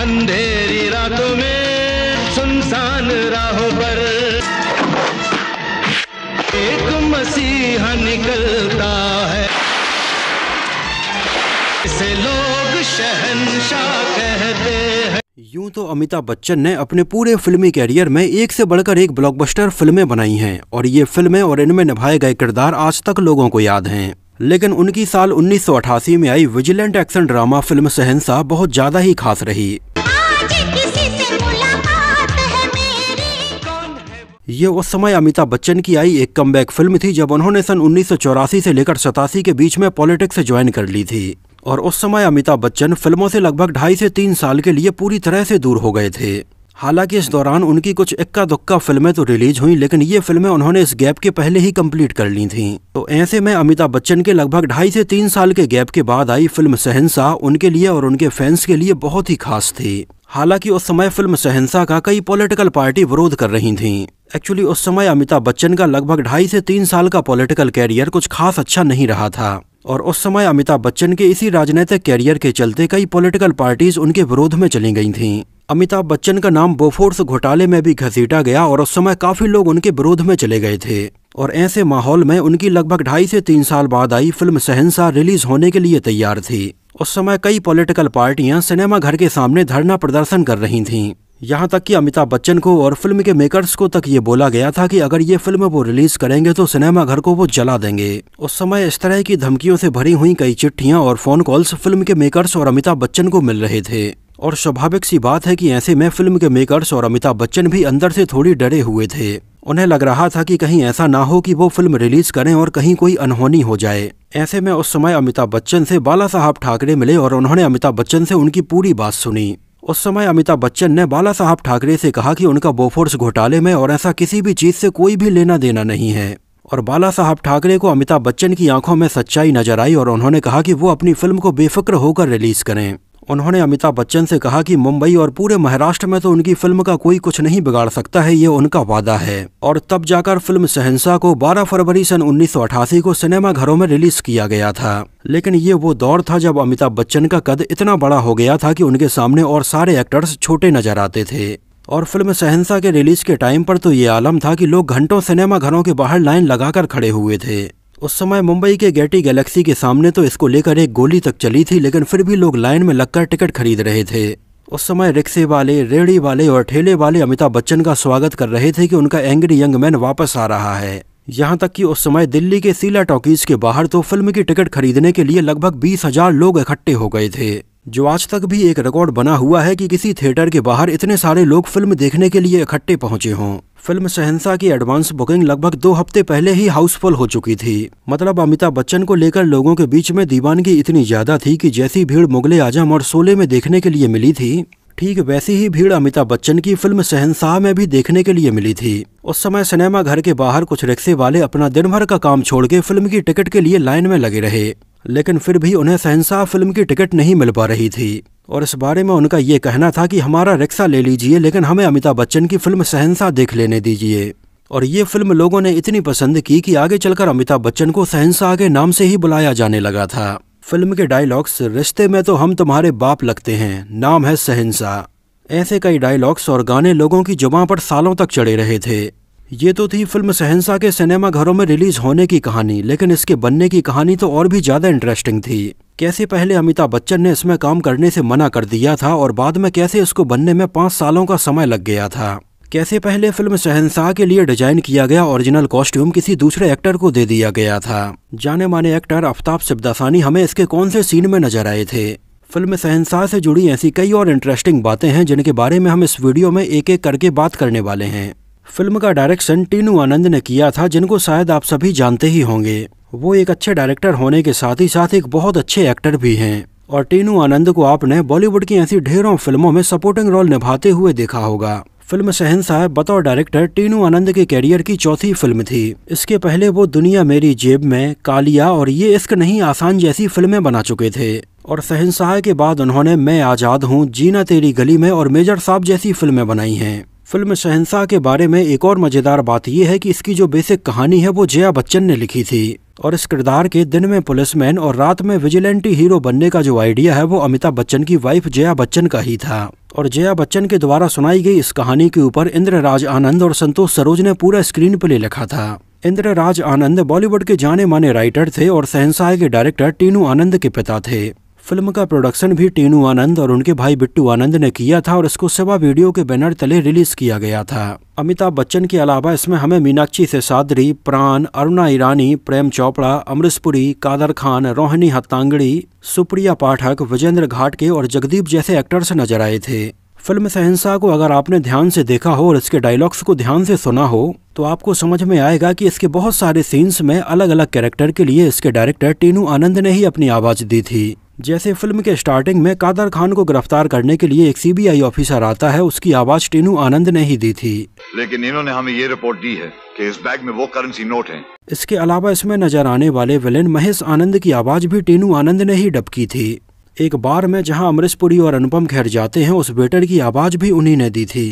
अंधेरी रातों में सुनसान राहों पर एक मसीहा निकलता है इसे लोग शहनशाह कहते हैं यूं तो अमिताभ बच्चन ने अपने पूरे फिल्मी कैरियर में एक से बढ़कर एक ब्लॉकबस्टर फिल्में बनाई हैं और ये फिल्में और इनमें निभाए गए किरदार आज तक लोगों को याद हैं लेकिन उनकी साल 1988 में आई vigilante action drama film Shahenshah बहुत ज़्यादा ही खास रही ये उस समय अमिताभ बच्चन की आई एक कम फिल्म थी जब उन्होंने सन उन्नीस से लेकर सतासी के बीच में पॉलिटिक्स से ज्वाइन कर ली थी और उस समय अमिताभ बच्चन फिल्मों से लगभग ढाई से तीन साल के लिए पूरी तरह से दूर हो गए थे हालांकि इस दौरान उनकी कुछ इक्का दुक्का फिल्में तो रिलीज हुई लेकिन ये फिल्में उन्होंने इस गैप के पहले ही कंप्लीट कर ली थीं। तो ऐसे में अमिताभ बच्चन के लगभग ढाई से तीन साल के गैप के बाद आई फिल्म सहनसा उनके लिए और उनके फैंस के लिए बहुत ही खास थी हालांकि उस समय फिल्म सहनसा का कई पॉलिटिकल पार्टी विरोध कर रही थीं। एक्चुअली उस समय अमिताभ बच्चन का लगभग ढाई से तीन साल का पॉलिटिकल कैरियर कुछ खास अच्छा नहीं रहा था और उस समय अमिताभ बच्चन के इसी राजनीतिक कैरियर के चलते कई पॉलिटिकल पार्टीज उनके विरोध में चली गई थीं। अमिताभ बच्चन का नाम बोफोर्स घोटाले में भी घसीटा गया और उस समय काफी लोग उनके विरोध में चले गए थे और ऐसे माहौल में उनकी लगभग ढाई से तीन साल बाद आई फिल्म सहनसा रिलीज होने के लिए तैयार थी उस समय कई पॉलिटिकल पार्टियां सिनेमा घर के सामने धरना प्रदर्शन कर रही थीं यहाँ तक कि अमिताभ बच्चन को और फिल्म के मेकर्स को तक ये बोला गया था कि अगर ये फिल्म वो रिलीज करेंगे तो सिनेमा घर को वो जला देंगे उस समय इस तरह की धमकियों से भरी हुई कई चिट्ठियाँ और फोन कॉल्स फिल्म के मेकर्स और अमिताभ बच्चन को मिल रहे थे और स्वाभाविक सी बात है कि ऐसे में फिल्म के मेकर्स और अमिताभ बच्चन भी अंदर से थोड़ी डरे हुए थे उन्हें लग रहा था कि कहीं ऐसा ना हो कि वो फिल्म रिलीज करें और कहीं कोई अनहोनी हो जाए ऐसे में उस समय अमिताभ बच्चन से बाला साहब ठाकरे मिले और उन्होंने अमिताभ बच्चन से उनकी पूरी बात सुनी उस समय अमिताभ बच्चन ने बाला साहब ठाकरे से कहा कि उनका बोफोर्स घोटाले में और ऐसा किसी भी चीज से कोई भी लेना देना नहीं है और बाला साहब ठाकरे को अमिताभ बच्चन की आंखों में सच्चाई नजर आई और उन्होंने कहा कि वो अपनी फिल्म को बेफिक्र होकर रिलीज करें उन्होंने अमिताभ बच्चन से कहा कि मुंबई और पूरे महाराष्ट्र में तो उनकी फिल्म का कोई कुछ नहीं बिगाड़ सकता है ये उनका वादा है और तब जाकर फिल्म सहनसा को 12 फरवरी सन उन्नीस को सिनेमा घरों में रिलीज किया गया था लेकिन ये वो दौर था जब अमिताभ बच्चन का कद इतना बड़ा हो गया था कि उनके सामने और सारे एक्टर्स छोटे नजर आते थे और फिल्म सहनसा के रिलीज के टाइम पर तो ये आलम था कि लोग घंटों सिनेमा घरों के बाहर लाइन लगाकर खड़े हुए थे उस समय मुंबई के गेटी गैलेक्सी के सामने तो इसको लेकर एक गोली तक चली थी लेकिन फिर भी लोग लाइन में लगकर टिकट खरीद रहे थे उस समय रिक्शे वाले रेड़ी वाले और ठेले वाले अमिताभ बच्चन का स्वागत कर रहे थे कि उनका एंग्री यंग मैन वापस आ रहा है यहाँ तक कि उस समय दिल्ली के सीला टॉकीज के बाहर तो फिल्म की टिकट खरीदने के लिए लगभग बीस हजार लोग इकट्ठे हो गए थे जो आज तक भी एक रिकॉर्ड बना हुआ है कि किसी थिएटर के बाहर इतने सारे लोग फिल्म देखने के लिए इकट्ठे पहुंचे हों फिल्म शहनशाह की एडवांस बुकिंग लगभग दो हफ्ते पहले ही हाउसफुल हो चुकी थी मतलब अमिताभ बच्चन को लेकर लोगों के बीच में दीवानगी इतनी ज्यादा थी कि जैसी भीड़ मुगले आजम और सोले में देखने के लिए मिली थी ठीक वैसी ही भीड़ अमिताभ बच्चन की फिल्म सहनसाह में भी देखने के लिए मिली थी उस समय सिनेमा घर के बाहर कुछ रिक्शे वाले अपना दिन भर का काम छोड़ के फिल्म की टिकट के लिए लाइन में लगे रहे लेकिन फिर भी उन्हें सहनशाह फिल्म की टिकट नहीं मिल पा रही थी और इस बारे में उनका ये कहना था कि हमारा रिक्शा ले लीजिए लेकिन हमें अमिताभ बच्चन की फिल्म सहनशाह देख लेने दीजिए और ये फिल्म लोगों ने इतनी पसंद की कि आगे चलकर अमिताभ बच्चन को सहनशाह के नाम से ही बुलाया जाने लगा था फिल्म के डायलॉग्स रिश्ते में तो हम तुम्हारे बाप लगते हैं नाम है सहनशाह ऐसे कई डायलॉग्स और गाने लोगों की जुबा पर सालों तक चढ़े रहे थे ये तो थी फिल्म सहनसा के सिनेमा घरों में रिलीज होने की कहानी लेकिन इसके बनने की कहानी तो और भी ज्यादा इंटरेस्टिंग थी कैसे पहले अमिताभ बच्चन ने इसमें काम करने से मना कर दिया था और बाद में कैसे इसको बनने में पाँच सालों का समय लग गया था कैसे पहले फिल्म सहनसाह के लिए डिजाइन किया गया ओरिजिनल कॉस्ट्यूम किसी दूसरे एक्टर को दे दिया गया था जाने माने एक्टर आफ्ताब सिब्दासानी हमें इसके कौन से सीन में नजर आए थे फिल्म सहनसाह से जुड़ी ऐसी कई और इंटरेस्टिंग बातें हैं जिनके बारे में हम इस वीडियो में एक एक करके बात करने वाले हैं फिल्म का डायरेक्शन टीनू आनंद ने किया था जिनको शायद आप सभी जानते ही होंगे वो एक अच्छे डायरेक्टर होने के साथ ही साथ एक बहुत अच्छे एक्टर भी हैं और टीनू आनंद को आपने बॉलीवुड की ऐसी ढेरों फिल्मों में सपोर्टिंग रोल निभाते हुए देखा होगा फिल्म शहनशाह बतौर डायरेक्टर टीनू आनंद के कैरियर की चौथी फिल्म थी इसके पहले वो दुनिया मेरी जेब में कालिया और ये इश्क नहीं आसान जैसी फिल्में बना चुके थे और शहनशाह के बाद उन्होंने मैं आज़ाद हूँ जीना तेरी गली में और मेजर साहब जैसी फिल्में बनाई हैं फिल्म शहनशाह के बारे में एक और मज़ेदार बात यह है कि इसकी जो बेसिक कहानी है वो जया बच्चन ने लिखी थी और इस किरदार के दिन में पुलिसमैन और रात में विजिलेंटी हीरो बनने का जो आइडिया है वो अमिताभ बच्चन की वाइफ जया बच्चन का ही था और जया बच्चन के द्वारा सुनाई गई इस कहानी के ऊपर इंद्रराज आनंद और संतोष सरोज ने पूरा स्क्रीन प्ले लिखा था इंद्रराज आनंद बॉलीवुड के जाने माने राइटर थे और सहनशाह के डायरेक्टर टीनू आनंद के पिता थे फिल्म का प्रोडक्शन भी टीनू आनंद और उनके भाई बिट्टू आनंद ने किया था और इसको सेवा वीडियो के बैनर तले रिलीज किया गया था अमिताभ बच्चन के अलावा इसमें हमें मीनाक्षी सादरी प्राण अरुणा ईरानी प्रेम चोपड़ा अमृतपुरी कादर खान रोहिणी हत्तांगड़ी सुप्रिया पाठक विजेंद्र घाटके और जगदीप जैसे एक्टर्स नजर आए थे फिल्म सहंसा को अगर आपने ध्यान से देखा हो और इसके डायलॉग्स को ध्यान से सुना हो तो आपको समझ में आएगा कि इसके बहुत सारे सीन्स में अलग अलग कैरेक्टर के लिए इसके डायरेक्टर टीनू आनंद ने ही अपनी आवाज़ दी थी जैसे फिल्म के स्टार्टिंग में कादर खान को गिरफ्तार करने के लिए एक सीबीआई ऑफिसर आता है उसकी आवाज टीनू आनंद ने ही दी थी लेकिन इन्होंने हमें ये रिपोर्ट दी है कि इस बैग में वो करेंसी नोट है इसके अलावा इसमें नजर आने वाले विलेन महेश आनंद की आवाज भी टीनू आनंद ने ही डबकी थी एक बार में जहाँ अमरीश पुरी और अनुपम खेर जाते हैं उस वेटर की आवाज भी उन्हीं ने दी थी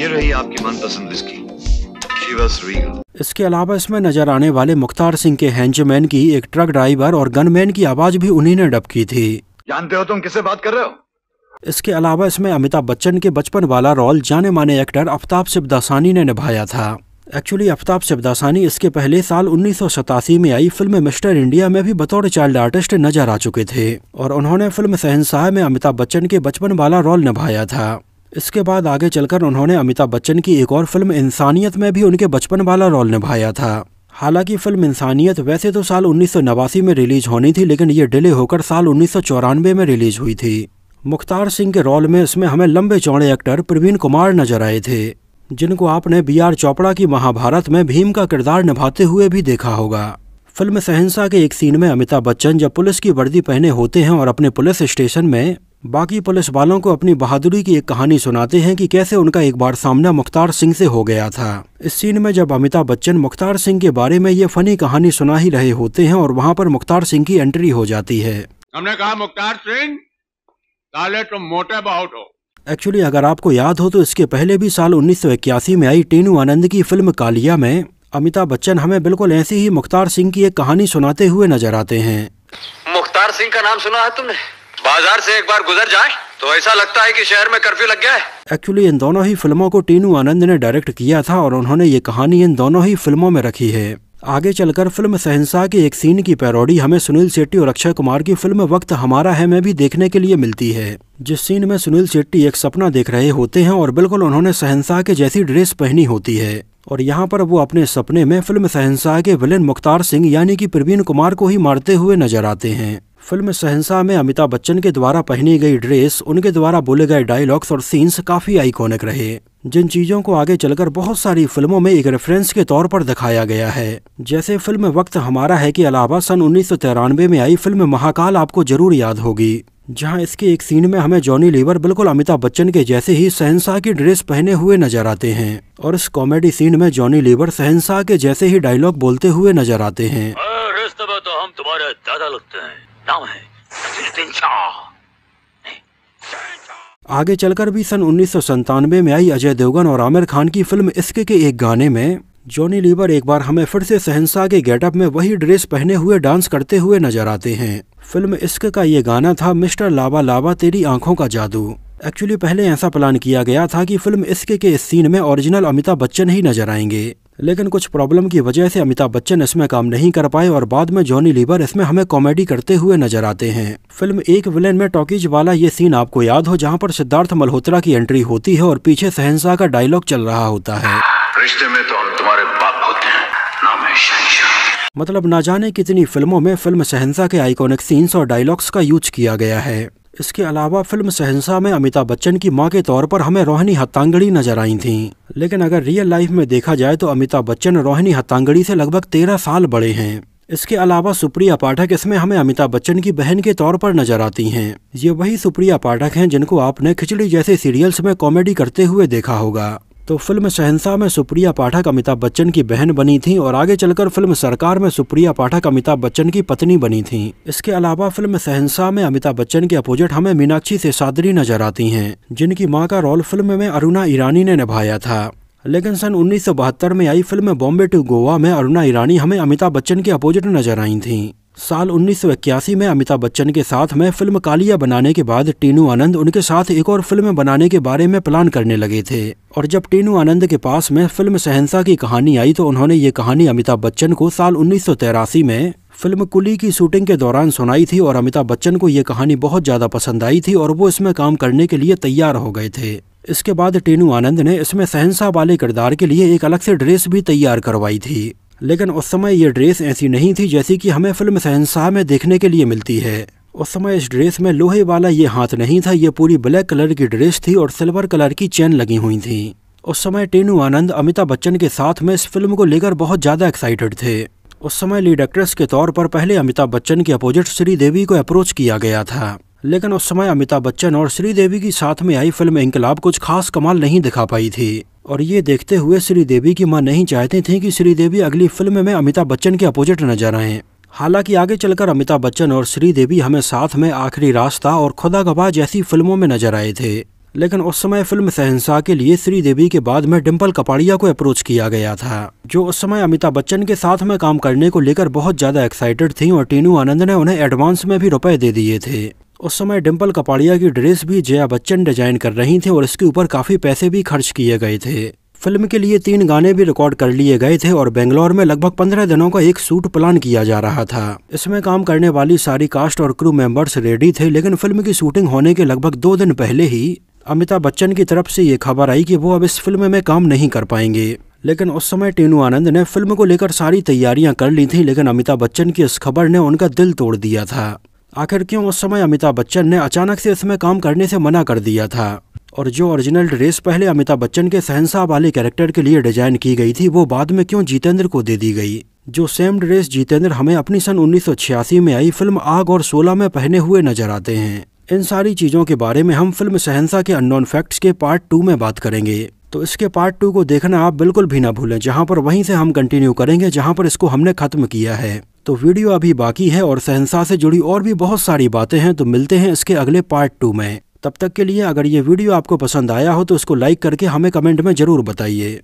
ये रही आपकी मनपसंद इसकी इसके अलावा इसमें नजर आने वाले मुख्तार सिंह के हैंजमैन की एक ट्रक ड्राइवर और गनमैन की आवाज भी उन्हीं ने डब की थी जानते हो तुम किससे बात कर रहे हो इसके अलावा इसमें अमिताभ बच्चन के बचपन वाला रोल जाने माने एक्टर अफताब शिवदासानी ने निभाया था एक्चुअली अफताब शिवदासानी इसके पहले साल उन्नीस में आई फिल्म मिस्टर इंडिया में भी बतौर चाइल्ड आर्टिस्ट नजर आ चुके थे और उन्होंने फिल्म सहनसाह में अमिताभ बच्चन के बचपन वाला रोल निभाया था इसके बाद आगे चलकर उन्होंने अमिताभ बच्चन की एक और फिल्म इंसानियत में भी उनके बचपन वाला रोल निभाया था हालांकि फिल्म इंसानियत वैसे तो साल उन्नीस में रिलीज होनी थी लेकिन ये डिले होकर साल उन्नीस में रिलीज हुई थी मुख्तार सिंह के रोल में इसमें हमें लंबे चौड़े एक्टर प्रवीण कुमार नजर आए थे जिनको आपने बी आर चोपड़ा की महाभारत में भीम का किरदार निभाते हुए भी देखा होगा फिल्म सहनसा के एक सीन में अमिताभ बच्चन जब पुलिस की वर्दी पहने होते हैं और अपने पुलिस स्टेशन में बाकी पुलिस वालों को अपनी बहादुरी की एक कहानी सुनाते हैं कि कैसे उनका एक बार सामना मुख्तार सिंह से हो गया था इस सीन में जब अमिताभ बच्चन मुख्तार सिंह के बारे में ये फनी कहानी सुना ही रहे होते हैं और वहाँ पर मुख्तार सिंह की एंट्री हो जाती है हमने कहा मुख्तार सिंह काले तुम मोटे बहुत हो एक्चुअली अगर आपको याद हो तो इसके पहले भी साल उन्नीस में आई टीनू आनंद की फिल्म कालिया में अमिताभ बच्चन हमें बिल्कुल ऐसी ही मुख्तार सिंह की एक कहानी सुनाते हुए नजर आते हैं मुख्तार सिंह का नाम सुना है तुमने बाजार से एक बार गुजर जाए तो ऐसा लगता है कि शहर में कर्फ्यू लग गया है एक्चुअली इन दोनों ही फिल्मों को टीनू आनंद ने डायरेक्ट किया था और उन्होंने ये कहानी इन दोनों ही फिल्मों में रखी है आगे चलकर फिल्म सहनसा के एक सीन की पैरोडी हमें सुनील शेट्टी और अक्षय कुमार की फिल्म वक्त हमारा है में भी देखने के लिए मिलती है जिस सीन में सुनील शेट्टी एक सपना देख रहे होते हैं और बिल्कुल उन्होंने सहनसा के जैसी ड्रेस पहनी होती है और यहाँ पर वो अपने सपने में फिल्म सहनशाह के विलेन मुख्तार सिंह यानी कि प्रवीण कुमार को ही मारते हुए नजर आते हैं फिल्म सहनशाह में अमिताभ बच्चन के द्वारा पहनी गई ड्रेस उनके द्वारा बोले गए डायलॉग्स और सीन्स काफी आइकॉनिक रहे जिन चीजों को आगे चलकर बहुत सारी फिल्मों में एक रेफरेंस के तौर पर दिखाया गया है जैसे फिल्म वक्त हमारा है के अलावा सन उन्नीस में आई फिल्म महाकाल आपको जरूर याद होगी जहां इसके एक सीन में हमें जॉनी लीवर बिल्कुल अमिताभ बच्चन के जैसे ही सहनशाह की ड्रेस पहने हुए नजर आते हैं और इस कॉमेडी सीन में जॉनी लीवर सहनशाह के जैसे ही डायलॉग बोलते हुए नजर आते हैं हाँ, तो हम तुम्हारे दादा लगते हैं नाम है आगे चलकर भी सन उन्नीस में आई अजय देवगन और आमिर खान की फिल्म इश्क के एक गाने में जॉनी लीवर एक बार हमें फिर से सहनसा के गेटअप में वही ड्रेस पहने हुए डांस करते हुए नजर आते हैं फिल्म इश्क का ये गाना था मिस्टर लाबा लाबा तेरी आंखों का जादू एक्चुअली पहले ऐसा प्लान किया गया था कि फिल्म इश्क के इस सीन में ओरिजिनल अमिताभ बच्चन ही नजर आएंगे लेकिन कुछ प्रॉब्लम की वजह से अमिताभ बच्चन इसमें काम नहीं कर पाए और बाद में जॉनी लीवर इसमें हमें कॉमेडी करते हुए नजर आते हैं फिल्म एक विलेन में टॉकीज वाला ये सीन आपको याद हो जहाँ पर सिद्धार्थ मल्होत्रा की एंट्री होती है और पीछे सहनसा का डायलॉग चल रहा होता है तो मतलब ना जाने कितनी फिल्मों में फिल्म सहनसा के आइकॉनिक सीन्स और डायलॉग्स का यूज किया गया है इसके अलावा फिल्म सहनसा में अमिताभ बच्चन की मां के तौर पर हमें रोहिणी हत्तांगड़ी नजर आई थीं लेकिन अगर रियल लाइफ में देखा जाए तो अमिताभ बच्चन रोहिणी हत्तांगड़ी से लगभग तेरह साल बड़े हैं इसके अलावा सुप्रिया पाठक इसमें हमें अमिताभ बच्चन की बहन के तौर पर नजर आती हैं ये वही सुप्रिया पाठक हैं जिनको आपने खिचड़ी जैसे सीरियल्स में कॉमेडी करते हुए देखा होगा तो फिल्म शहनशाह में सुप्रिया पाठक अमिताभ बच्चन की बहन बनी थी और आगे चलकर फिल्म सरकार में सुप्रिया पाठक अमिताभ बच्चन की पत्नी बनी थी इसके अलावा फिल्म शहनशाह में अमिताभ बच्चन के अपोजिट हमें मीनाक्षी से सादरी नजर आती हैं जिनकी मां का रोल फिल्म में अरुणा ईरानी ने निभाया था लेकिन सन उन्नीस में आई फिल्म बॉम्बे टू गोवा में अरुणा ईरानी हमें अमिताभ बच्चन के अपोजिट नजर आई थी साल उन्नीस में अमिताभ बच्चन के साथ में फिल्म कालिया बनाने के बाद टीनू आनंद उनके साथ एक और फिल्म बनाने के बारे में प्लान करने लगे थे और जब टीनू आनंद के पास में फिल्म सहनसा की कहानी आई तो उन्होंने ये कहानी अमिताभ बच्चन को साल उन्नीस में फिल्म कुली की शूटिंग के दौरान सुनाई थी और अमिताभ बच्चन को ये कहानी बहुत ज़्यादा पसंद आई थी और वो इसमें काम करने के लिए तैयार हो गए थे इसके बाद टीनू आनंद ने इसमें सहनसा वाले किरदार के लिए एक अलग से ड्रेस भी तैयार करवाई थी लेकिन उस समय ये ड्रेस ऐसी नहीं थी जैसी कि हमें फिल्म शहनशाह में देखने के लिए मिलती है उस समय इस ड्रेस में लोहे वाला ये हाथ नहीं था ये पूरी ब्लैक कलर की ड्रेस थी और सिल्वर कलर की चेन लगी हुई थी उस समय टेनू आनंद अमिताभ बच्चन के साथ में इस फिल्म को लेकर बहुत ज़्यादा एक्साइटेड थे उस समय लीड एक्ट्रेस के तौर पर पहले अमिताभ बच्चन के अपोजिट श्रीदेवी को अप्रोच किया गया था लेकिन उस समय अमिताभ बच्चन और श्रीदेवी की साथ में आई फिल्म इंकलाब कुछ खास कमाल नहीं दिखा पाई थी और ये देखते हुए श्रीदेवी की मां नहीं चाहती थी कि श्रीदेवी अगली फिल्म में अमिताभ बच्चन के अपोजिट नजर आएं हालांकि आगे चलकर अमिताभ बच्चन और श्रीदेवी हमें साथ में आखिरी रास्ता और खुदा गवाह जैसी फिल्मों में नजर आए थे लेकिन उस समय फिल्म सहनसा के लिए श्रीदेवी के बाद में डिम्पल कपाड़िया को अप्रोच किया गया था जो उस समय अमिताभ बच्चन के साथ में काम करने को लेकर बहुत ज्यादा एक्साइटेड थी और टीनू आनंद ने उन्हें एडवांस में भी रुपए दे दिए थे उस समय डिम्पल कपाड़िया की ड्रेस भी जया बच्चन डिजाइन कर रही थी और इसके ऊपर काफ़ी पैसे भी खर्च किए गए थे फिल्म के लिए तीन गाने भी रिकॉर्ड कर लिए गए थे और बेंगलोर में लगभग पंद्रह दिनों का एक शूट प्लान किया जा रहा था इसमें काम करने वाली सारी कास्ट और क्रू मेंबर्स रेडी थे लेकिन फिल्म की शूटिंग होने के लगभग दो दिन पहले ही अमिताभ बच्चन की तरफ से ये खबर आई कि वो अब इस फिल्म में काम नहीं कर पाएंगे लेकिन उस समय टीनू आनंद ने फिल्म को लेकर सारी तैयारियां कर ली थी लेकिन अमिताभ बच्चन की इस खबर ने उनका दिल तोड़ दिया था आखिर क्यों उस समय अमिताभ बच्चन ने अचानक से इसमें काम करने से मना कर दिया था और जो ओरिजिनल ड्रेस पहले अमिताभ बच्चन के सहनसाह वाले कैरेक्टर के लिए डिजाइन की गई थी वो बाद में क्यों जितेंद्र को दे दी गई जो सेम ड्रेस जितेंद्र हमें अपनी सन 1986 में आई फिल्म आग और सोलह में पहने हुए नजर आते हैं इन सारी चीज़ों के बारे में हम फिल्म सहनसा के अननोन फैक्ट्स के पार्ट टू में बात करेंगे तो इसके पार्ट टू को देखना आप बिल्कुल भी ना भूलें जहाँ पर वहीं से हम कंटिन्यू करेंगे जहाँ पर इसको हमने खत्म किया है तो वीडियो अभी बाकी है और सहनसा से जुड़ी और भी बहुत सारी बातें हैं तो मिलते हैं इसके अगले पार्ट टू में तब तक के लिए अगर ये वीडियो आपको पसंद आया हो तो इसको लाइक करके हमें कमेंट में ज़रूर बताइए